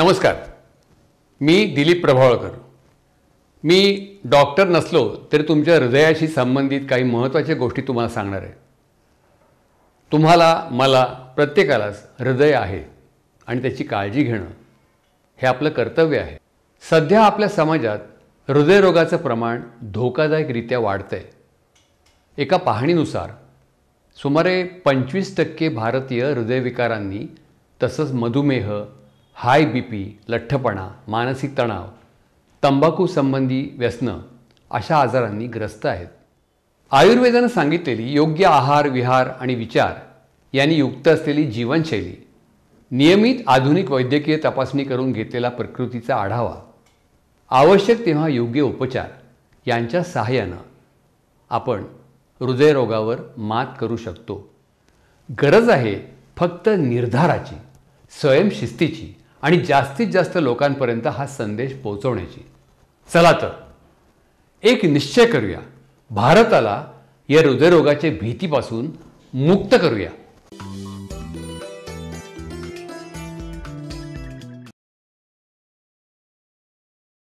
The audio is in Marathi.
नमस्कार मी दिलीप प्रभावळकर मी डॉक्टर नसलो तरी तुमच्या हृदयाशी संबंधित काही महत्त्वाच्या गोष्टी तुम्हाला सांगणार आहे तुम्हाला मला प्रत्येकालाच हृदय आहे आणि त्याची काळजी घेणं हे आपलं कर्तव्य आहे सध्या आपल्या समाजात हृदयरोगाचं प्रमाण धोकादायकरीत्या वाढतं आहे एका पाहणीनुसार सुमारे पंचवीस टक्के भारतीय हृदयविकारांनी तसंच मधुमेह हाय बी पी लठ्ठपणा मानसिक तणाव तंबाखू संबंधी व्यसनं अशा आजारांनी ग्रस्त आहेत आयुर्वेदानं सांगितलेली योग्य आहार विहार आणि विचार यांनी युक्त असलेली जीवनशैली नियमित आधुनिक वैद्यकीय तपासणी करून घेतलेला प्रकृतीचा आढावा आवश्यक तेव्हा योग्य उपचार यांच्या सहाय्यानं आपण हृदयरोगावर मात करू शकतो गरज आहे फक्त निर्धाराची स्वयंशिस्तीची आणि जास्तीत जास्त लोकांपर्यंत हा संदेश पोहोचवण्याची चला तर एक निश्चय करूया भारताला या हृदयरोगाच्या भीतीपासून मुक्त करूया